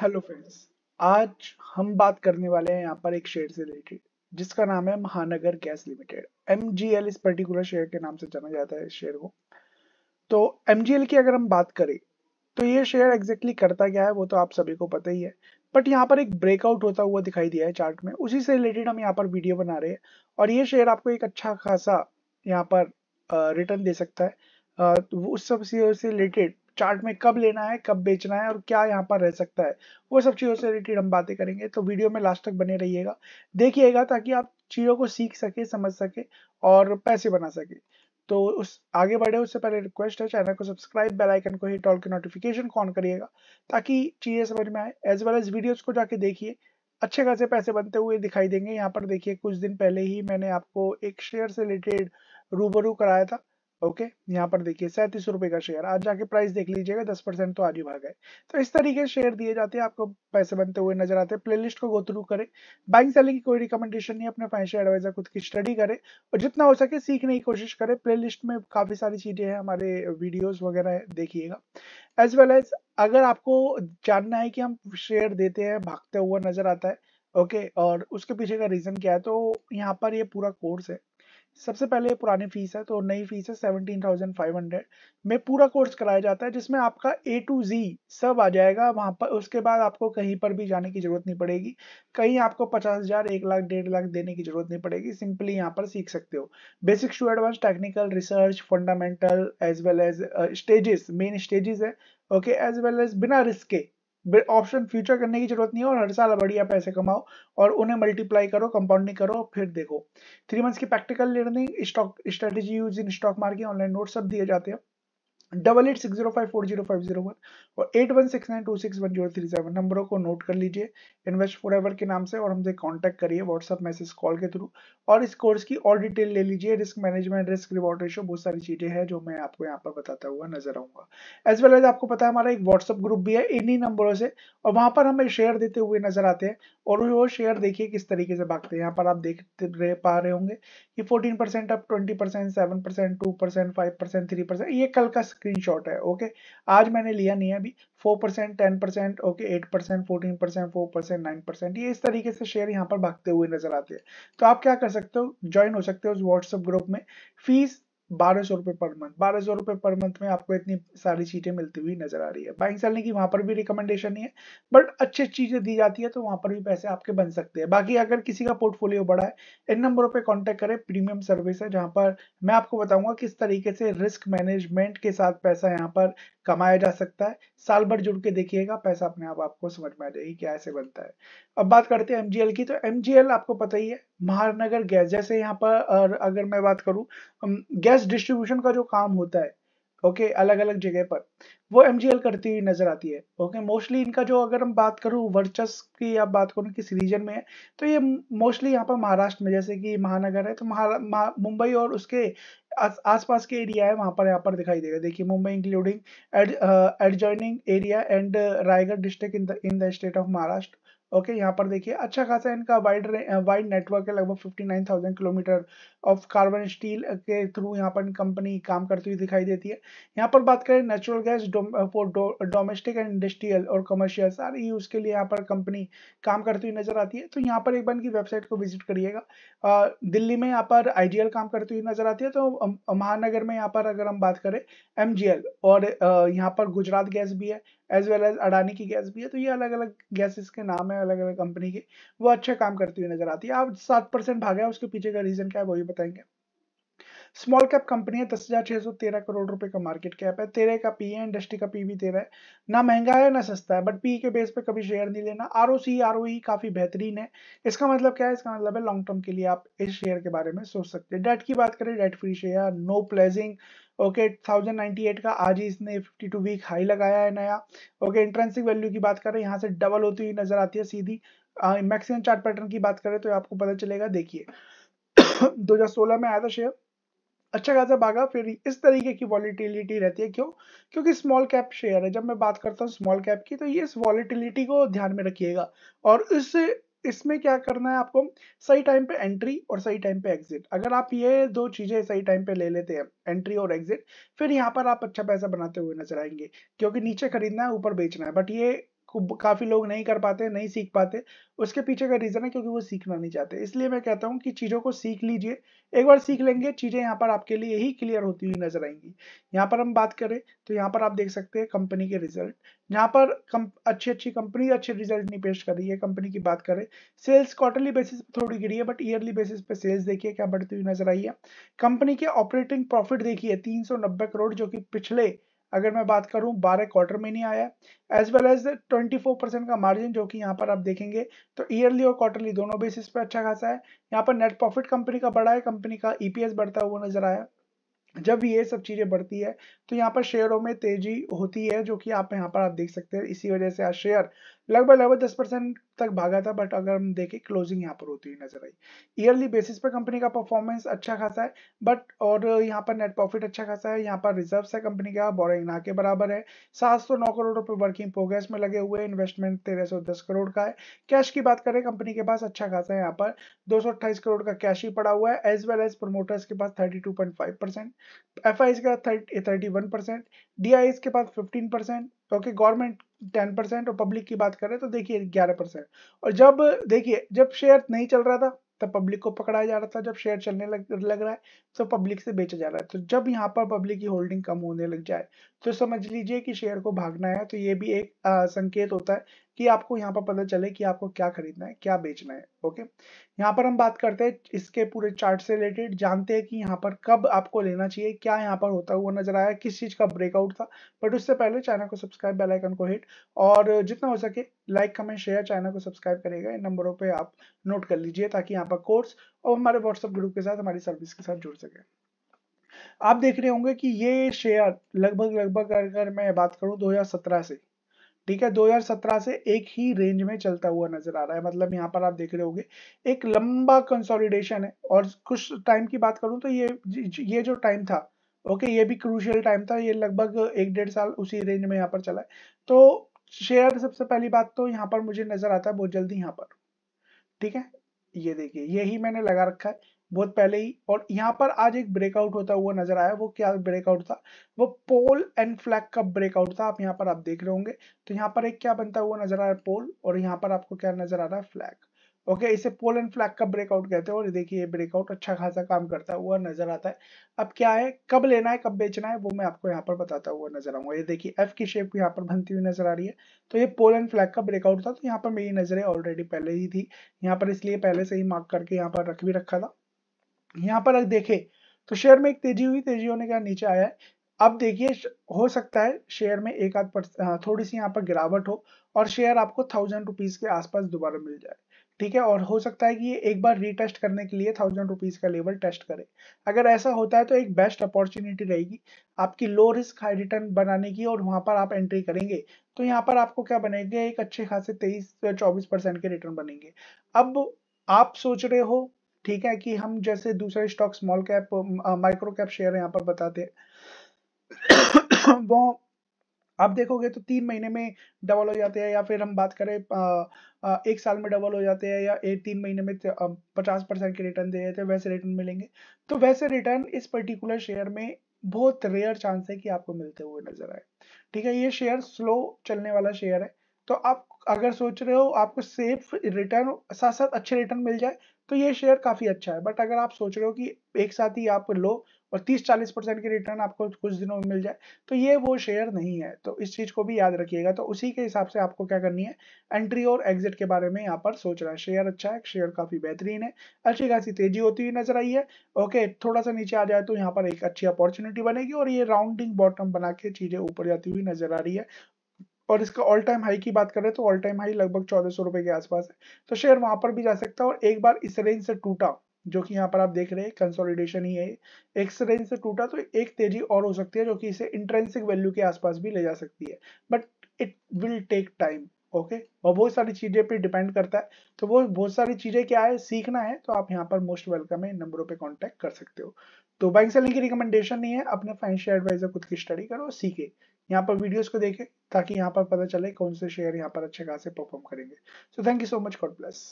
hello friends आज हम बात करने वाले हैं यहाँ पर एक शेयर से रिलेटेड जिसका नाम है महानगर गैस लिमिटेड एम इस पर्टिकुलर शेयर के नाम से जाना जाता है इस शेयर को तो एम की अगर हम बात करें तो ये शेयर एग्जैक्टली करता क्या है वो तो आप सभी को पता ही है बट यहाँ पर एक ब्रेकआउट होता हुआ दिखाई दिया है चार्ट में उसी से रिलेटेड हम यहाँ पर वीडियो बना रहे हैं और ये शेयर आपको एक अच्छा खासा यहाँ पर रिटर्न दे सकता है तो उस सब से रिलेटेड चार्ट में कब लेना है कब बेचना है और क्या यहाँ पर रह सकता है वो सब चीज़ों से रिलेटेड हम बातें करेंगे तो वीडियो में लास्ट तक बने रहिएगा देखिएगा ताकि आप चीज़ों को सीख सके समझ सके और पैसे बना सके तो उस आगे बढ़े उससे पहले रिक्वेस्ट है चैनल को सब्सक्राइब बेल आइकन को हिट ऑल के नोटिफिकेशन को ऑन करिएगा ताकि चीज़ें समझ में आए एज वेल एज वीडियोज़ को जाके देखिए अच्छे खासे पैसे बनते हुए दिखाई देंगे यहाँ पर देखिए कुछ दिन पहले ही मैंने आपको एक शेयर से रिलेटेड रूबरू कराया था ओके यहाँ पर देखिए सैंतीस रुपए का शेयर आज जाके प्राइस देख लीजिएगा दस परसेंट तो आज ही भाग गए तो इस तरीके से शेयर दिए जाते हैं आपको पैसे बनते हुए नजर आते हैं प्लेलिस्ट को गो थ्रू करें बाइंग सेलिंग की कोई रिकमेंडेशन नहीं अपने फाइनेंशियल एडवाइजर खुद की स्टडी करें और जितना हो सके सीखने की कोशिश करें प्ले में काफी सारी चीजें हैं हमारे वीडियोज वगैरह देखिएगा एज वेल एज अगर आपको जानना है कि हम शेयर देते हैं भागते हुआ नजर आता है ओके okay, और उसके पीछे का रीजन क्या है तो यहाँ पर ये पूरा कोर्स है सबसे पहले पुरानी फीस है तो नई फीस है सेवनटीन थाउजेंड फाइव हंड्रेड में पूरा कोर्स कराया जाता है जिसमें आपका ए टू जी सब आ जाएगा वहां पर उसके बाद आपको कहीं पर भी जाने की जरूरत नहीं पड़ेगी कहीं आपको पचास हज़ार एक लाख डेढ़ लाख देने की जरूरत नहीं पड़ेगी सिंपली यहाँ पर सीख सकते हो basics to advance technical research fundamental as well as stages मेन स्टेजेस है ओके एज वेल एज बिना रिस्क के ऑप्शन फ्यूचर करने की जरूरत नहीं है और हर साल बढ़िया पैसे कमाओ और उन्हें मल्टीप्लाई करो कंपाउंडिंग करो फिर देखो थ्री मंथ्स की practical learning stock strategy use in stock market online note सब दिए जाते हैं double eight six zero five four zero five zero one और eight one six nine two six one zero three seven नंबरों को note कर लीजिए invest for ever के नाम से और हमसे कांटेक्ट करिए व्हाट्सअप मैसेज कॉल के थ्रू और इस कोर्स की और डिटेल ले लीजिए risk management risk reward ratio बहुत सारी चीजें हैं जो मैं आपको यहाँ पर बताता हुआ नजर आऊंगा एज वेल एज आपको पता है हमारा एक व्हाट्सअप ग्रुप भी है इन्हीं नंबरों से और वहाँ पर हमें शेयर देते हुए नजर आते हैं और वो शेयर देखिए किस तरीके से भागते हैं यहाँ पर आप देख पा रहे होंगे कि फोर्टीन परसेंट अब twenty percent seven percent two percent five percent three percent ये कल का स्क्रीनशॉट है ओके आज मैंने लिया नहीं है अभी four percent ten percent okay eight percent fourteen percent four percent nine percent ये इस तरीके से शेयर यहाँ पर भागते हुए नजर आते हैं तो आप क्या कर सकते हो ज्वाइन हो सकते हो उस व्हाट्सएप ग्रुप में फीस बारह सौ रुपए पर मंथ बारह सौ रुपए पर मंथ में आपको इतनी सारी चीजें मिलती हुई नजर आ रही है बाइंग सेलिंग की वहां पर भी रिकमेंडेशन नहीं है बट अच्छी चीजें दी जाती है तो वहां पर भी पैसे आपके बन सकते हैं बाकी अगर किसी का पोर्टफोलियो बड़ा है इन नंबरों पर कॉन्टेक्ट करें प्रीमियम सर्विस है जहाँ पर मैं आपको बताऊंगा किस तरीके से रिस्क मैनेजमेंट के साथ पैसा यहाँ पर कमाया जा सकता है साल भर जुड़ के देखिएगा पैसा अपने आप आपको समझ में आ जाएगी क्या ऐसे बनता है अब बात करते हैं एमजीएल की तो एमजीएल आपको पता ही है महानगर गैस जैसे यहाँ पर अगर मैं बात करूँ गैस डिस्ट्रीब्यूशन का जो काम होता है ओके okay, अलग अलग जगह पर वो एमजीएल करती हुई नजर आती है ओके okay, मोस्टली इनका जो अगर हम बात करूँ वर्चस की आप बात करूँ किस रीजन में है तो ये मोस्टली यहाँ पर महाराष्ट्र में जैसे कि महानगर है तो महा मुंबई और उसके आस पास के एरिया है वहाँ पर यहाँ पर दिखाई देगा देखिए Mumbai including adjoining area and Raigad district in the in the state of Maharashtra okay यहाँ पर देखिए अच्छा खासा इनका वाइड वाइड नेटवर्क है लगभग 59,000 किलोमीटर ऑफ कार्बन स्टील के थ्रू यहाँ पर कंपनी काम करती हुई दिखाई देती है यहाँ पर बात करें natural gas for domestic and industrial और कमर्शियल सारे यूज के लिए यहाँ पर कंपनी काम करती हुई नजर आती है तो यहाँ पर एक बार इनकी वेबसाइट को विजिट करिएगा दिल्ली में यहाँ पर आई काम करती हुई नजर आती है तो महानगर में यहाँ पर अगर हम बात करें एम और यहाँ पर गुजरात गैस भी है एज वेल एज अडानी की गैस भी है तो ये अलग अलग गैसेस के नाम है अलग अलग कंपनी के वो अच्छा काम करती हुई नजर आती है आप सात परसेंट भागे उसके पीछे का रीजन क्या है वही बताएंगे स्मॉल कैप कंपनी है दस हजार छह सौ तेरह करोड़ रुपए का मार्केट कैप है तेरह का पी है इंडस्ट्री का पी भी तेरह है ना महंगा है ना सस्ता है बट पी e के बेस पे कभी शेयर नहीं लेना R O C R O ई काफी बेहतरीन है इसका मतलब क्या है इसका मतलब है लॉन्ग टर्म के लिए आप इस शेयर के बारे में सोच सकते हैं डेट की बात करें debt free share no pledging okay thousand ninety eight का आज ही इसने फिफ्टी टू वीक हाई लगाया है नया ओके इंट्रेंसिक वैल्यू की बात करें यहाँ से डबल होती हुई नजर आती है सीधी मैक्सिमम चार्ट पैटर्न की बात करें तो आपको पता चलेगा देखिए 2016 में आया था शेयर अच्छा खासा भागा फिर इस तरीके की वॉलीटिलिटी रहती है क्यों क्योंकि स्मॉल कैप शेयर है जब मैं बात करता हूँ स्मॉल कैप की तो ये इस वॉलीटिलिटी को ध्यान में रखिएगा और इस इसमें क्या करना है आपको सही टाइम पे एंट्री और सही टाइम पे एग्जिट अगर आप ये दो चीजें सही टाइम पे ले लेते हैं एंट्री और एग्जिट फिर यहाँ पर आप अच्छा पैसा बनाते हुए नजर आएंगे क्योंकि नीचे खरीदना है ऊपर बेचना है बट ये काफ़ी लोग नहीं कर पाते नहीं सीख पाते उसके पीछे का रीज़न है क्योंकि वो सीखना नहीं चाहते इसलिए मैं कहता हूँ कि चीज़ों को सीख लीजिए एक बार सीख लेंगे चीज़ें यहाँ पर आपके लिए ही क्लियर होती हुई नजर आएंगी यहाँ पर हम बात करें तो यहाँ पर आप देख सकते हैं कंपनी के रिजल्ट यहाँ पर अच्छी अच्छी कंपनी अच्छे रिजल्ट नहीं पेश कर रही है कंपनी की बात करें सेल्स क्वार्टरली बेसिस पर थोड़ी गिरी है बट ईयरली बेसिस पे सेल्स देखिए क्या बढ़ती हुई नजर आई है कंपनी के ऑपरेटिंग प्रॉफिट देखिए तीन करोड़ जो कि पिछले अगर मैं बात करूं बारह क्वार्टर में नहीं आया एज वेल एज 24 परसेंट का मार्जिन जो कि यहाँ पर आप देखेंगे तो ईयरली और क्वार्टरली दोनों बेसिस पे अच्छा खासा है यहाँ पर नेट प्रॉफिट कंपनी का बढ़ा है कंपनी का ईपीएस e बढ़ता हुआ नजर आया जब ये सब चीज़ें बढ़ती है तो यहाँ पर शेयरों में तेजी होती है जो कि आप यहाँ पर आप देख सकते हैं इसी वजह से आज शेयर लगभग लगभग दस परसेंट तक भागा था बट अगर हम देखें क्लोजिंग यहाँ पर होती हुई नजर आई ईयरली बेसिस पर कंपनी का परफॉर्मेंस अच्छा खासा है बट और यहाँ पर नेट प्रॉफिट अच्छा खासा है यहाँ पर रिजर्व है कंपनी का बोरिंग ना के बराबर है सात सौ नौ करोड़ रुपए वर्किंग प्रोग्रेस में लगे हुए इन्वेस्टमेंट तेरह सौ दस करोड़ का है कैश की बात करें कंपनी के पास अच्छा खासा है यहाँ पर दो सौ अट्ठाईस करोड़ का कैश ही पड़ा हुआ है एज वेल एज प्रोमोटर्स के पास thirty two point five percent F IIs का thirty one percent D I के पास फिफ्टीन परसेंट क्योंकि गवर्नमेंट 10 परसेंट और पब्लिक की बात हैं तो देखिए ग्यारह परसेंट और जब देखिए जब शेयर नहीं चल रहा था तब पब्लिक को पकड़ाया जा रहा था जब शेयर चलने लग, लग रहा है तो पब्लिक से बेचा जा रहा है तो जब यहाँ पर पब्लिक की होल्डिंग कम होने लग जाए तो समझ लीजिए कि शेयर को भागना है तो ये भी एक आ, संकेत होता है कि आपको यहाँ पर पता चले कि आपको क्या खरीदना है क्या बेचना है ओके यहाँ पर हम बात करते हैं इसके पूरे चार्ट से रिलेटेड जानते हैं कि यहाँ पर कब आपको लेना चाहिए क्या यहाँ पर होता हुआ नजर आया किस चीज का ब्रेकआउट था बट उससे पहले चैनल को सब्सक्राइब बेलाइकन को हिट और जितना हो सके लाइक कमेंट शेयर चैनल को सब्सक्राइब करेगा इन नंबरों पर आप नोट कर लीजिए ताकि यहाँ पर कोर्स और हमारे व्हाट्सएप ग्रुप के साथ हमारी सर्विस के साथ जुड़ सके आप देख रहे होंगे कि ये शेयर लगभग लगभग अगर मैं बात करूं 2017 से ठीक है 2017 से एक ही रेंज में चलता हुआ नजर आ रहा है मतलब यहाँ पर आप देख रहे होंगे एक लंबा कंसोलिडेशन है और कुछ टाइम की बात करूं तो ये ये जो टाइम था ओके ये भी क्रूशियल टाइम था ये लगभग एक डेढ़ साल उसी रेंज में यहाँ पर चला है तो शेयर सबसे पहली बात तो यहाँ पर मुझे नजर आता है बहुत जल्दी यहाँ पर ठीक है ये देखिए यही मैंने लगा रखा है बहुत पहले ही और यहाँ पर आज एक ब्रेकआउट होता हुआ नजर आया वो क्या ब्रेकआउट था वो पोल एंड फ्लैग का ब्रेकआउट था आप यहाँ पर आप देख रहे होंगे तो यहाँ पर एक क्या बनता हुआ नजर आ रहा है पोल और यहाँ पर आपको क्या नजर आ रहा है फ्लैग ओके इसे पोल एंड फ्लैग का ब्रेकआउट कहते हैं और देखिए ये ब्रेकआउट अच्छा खासा काम करता हुआ नजर आता है अब क्या है कब लेना है कब बेचना है वो मैं आपको यहाँ पर बताता हुआ नजर आऊंगा ये देखिए एफ की शेप यहाँ पर बनती हुई नजर आ रही है तो ये पोल एंड फ्लैग का ब्रेकआउट था तो यहाँ पर मेरी नजरें ऑलरेडी पहले ही थी यहाँ पर इसलिए पहले से ही मार्क करके यहाँ पर रख भी रखा था यहाँ पर अगर देखे तो शेयर में एक तेजी हुई तेजी होने के बाद नीचे आया है अब देखिए हो सकता है शेयर में एक आध हाँ, थोड़ी सी यहाँ पर गिरावट हो और शेयर आपको थाउजेंड रुपीज के आसपास दोबारा मिल जाए ठीक है और हो सकता है कि ये एक बार रीटेस्ट करने के लिए थाउजेंड रुपीज का लेवल टेस्ट करे अगर ऐसा होता है तो एक बेस्ट अपॉर्चुनिटी रहेगी आपकी लो रिस्क हाई रिटर्न बनाने की और वहां पर आप एंट्री करेंगे तो यहाँ पर आपको क्या बनेगा एक अच्छे खासे तेईस चौबीस परसेंट के रिटर्न बनेंगे अब आप सोच रहे हो ठीक है कि हम जैसे दूसरे stock small cap micro cap share यहाँ पर बताते हैं वो आप देखोगे तो तीन महीने में डबल हो जाते हैं या फिर हम बात करें एक साल में डबल हो जाते हैं या एक तीन महीने में पचास परसेंट के रिटर्न दे रहे हैं वैसे रिटर्न मिलेंगे तो वैसे रिटर्न इस पर्टिकुलर शेयर में बहुत रेयर चांस है कि आपको मिलते हुए नजर आए ठीक है ये शेयर स्लो चलने वाला शेयर है तो आप अगर सोच रहे हो आपको सेफ रिटर्न साथ साथ अच्छे रिटर्न मिल जाए तो ये शेयर काफ़ी अच्छा है बट अगर आप सोच रहे हो कि एक साथ ही आप लो और 30-40 परसेंट की रिटर्न आपको कुछ दिनों में मिल जाए तो ये वो शेयर नहीं है तो इस चीज़ को भी याद रखिएगा तो उसी के हिसाब से आपको क्या करनी है एंट्री और एग्जिट के बारे में यहाँ पर सोच रहा है शेयर अच्छा है शेयर काफ़ी बेहतरीन है अच्छी खासी तेजी होती हुई नजर आई है ओके थोड़ा सा नीचे आ जाए तो यहाँ पर एक अच्छी अपॉर्चुनिटी बनेगी और ये राउंडिंग बॉटम बना के चीज़ें ऊपर जाती हुई नजर आ रही है और इसका ऑल टाइम हाई की बात करें तो ऑल टाइम हाई लगभग चौदह सौ रुपए के आसपास है तो शेयर वहां पर भी जा सकता है और एक बार इस रेंज से टूटा जो कि यहाँ पर आप देख रहे हैं कंसोलिडेशन ही है एक रेंज से टूटा तो एक तेजी और हो सकती है जो कि इसे इंट्रेंसिक वैल्यू के आसपास भी ले जा सकती है but it will take time okay और बहुत सारी चीजें पे डिपेंड करता है तो वो बहुत सारी चीजें क्या है सीखना है तो आप यहाँ पर मोस्ट वेलकम है नंबरों पे कांटेक्ट कर सकते हो तो बैंक सेलिंग की रिकमेंडेशन नहीं है अपने फाइनेंशियल एडवाइजर खुद की स्टडी करो सीखे यहाँ पर वीडियोस को देखें ताकि यहाँ पर पता चले कौन से शेयर यहाँ पर अच्छे खासे परफॉर्म करेंगे so thank you so much God bless